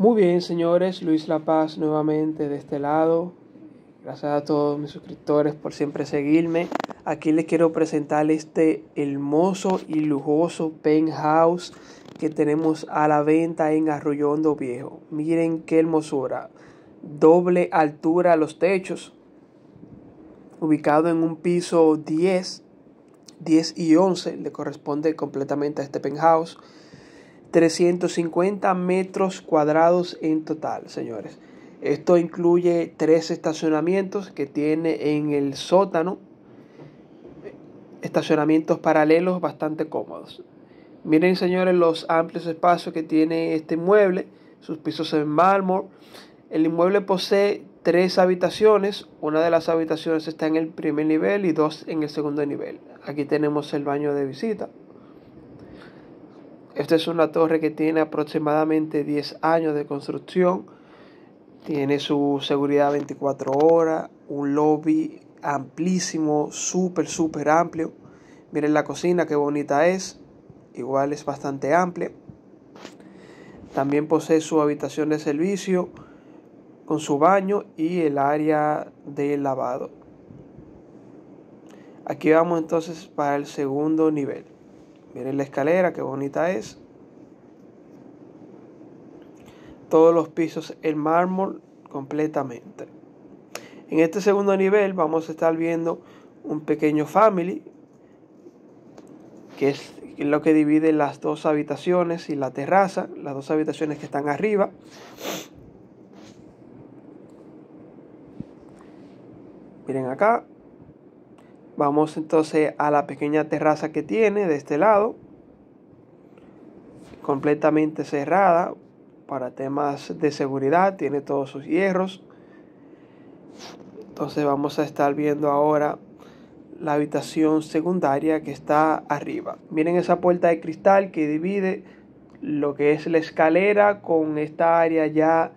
Muy bien, señores, Luis La Paz nuevamente de este lado. Gracias a todos mis suscriptores por siempre seguirme. Aquí les quiero presentar este hermoso y lujoso penthouse que tenemos a la venta en Arroyondo Viejo. Miren qué hermosura. Doble altura a los techos. Ubicado en un piso 10, 10 y 11. Le corresponde completamente a este penthouse 350 metros cuadrados en total, señores. Esto incluye tres estacionamientos que tiene en el sótano, estacionamientos paralelos bastante cómodos. Miren, señores, los amplios espacios que tiene este inmueble, sus pisos en mármol. El inmueble posee tres habitaciones, una de las habitaciones está en el primer nivel y dos en el segundo nivel. Aquí tenemos el baño de visita. Esta es una torre que tiene aproximadamente 10 años de construcción. Tiene su seguridad 24 horas, un lobby amplísimo, súper, súper amplio. Miren la cocina, qué bonita es. Igual es bastante amplia. También posee su habitación de servicio con su baño y el área de lavado. Aquí vamos entonces para el segundo nivel. Miren la escalera, qué bonita es. Todos los pisos en mármol completamente. En este segundo nivel vamos a estar viendo un pequeño family, que es lo que divide las dos habitaciones y la terraza, las dos habitaciones que están arriba. Miren acá, Vamos entonces a la pequeña terraza que tiene de este lado, completamente cerrada para temas de seguridad, tiene todos sus hierros. Entonces vamos a estar viendo ahora la habitación secundaria que está arriba. Miren esa puerta de cristal que divide lo que es la escalera con esta área ya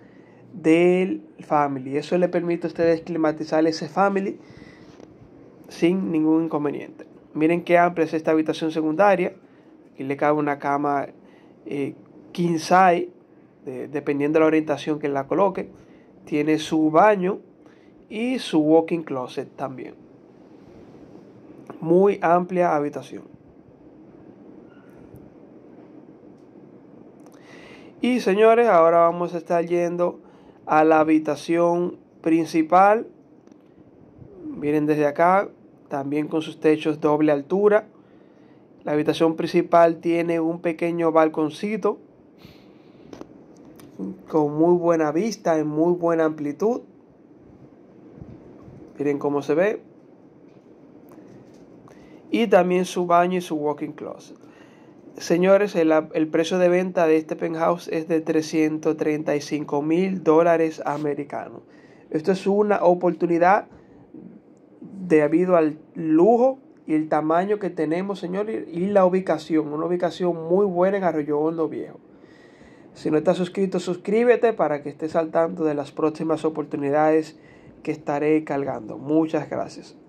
del family. Eso le permite a ustedes climatizar ese family sin ningún inconveniente. Miren qué amplia es esta habitación secundaria. Aquí le cabe una cama eh, king dependiendo de la orientación que la coloque. Tiene su baño y su walking closet también. Muy amplia habitación. Y señores, ahora vamos a estar yendo a la habitación principal. Miren desde acá también con sus techos doble altura. La habitación principal tiene un pequeño balconcito con muy buena vista, y muy buena amplitud. Miren cómo se ve. Y también su baño y su walking closet. Señores, el, el precio de venta de este penthouse es de 335 mil dólares americanos. Esto es una oportunidad debido al lujo y el tamaño que tenemos, Señor, y la ubicación, una ubicación muy buena en Arroyo Hondo Viejo. Si no estás suscrito, suscríbete para que estés al tanto de las próximas oportunidades que estaré cargando. Muchas gracias.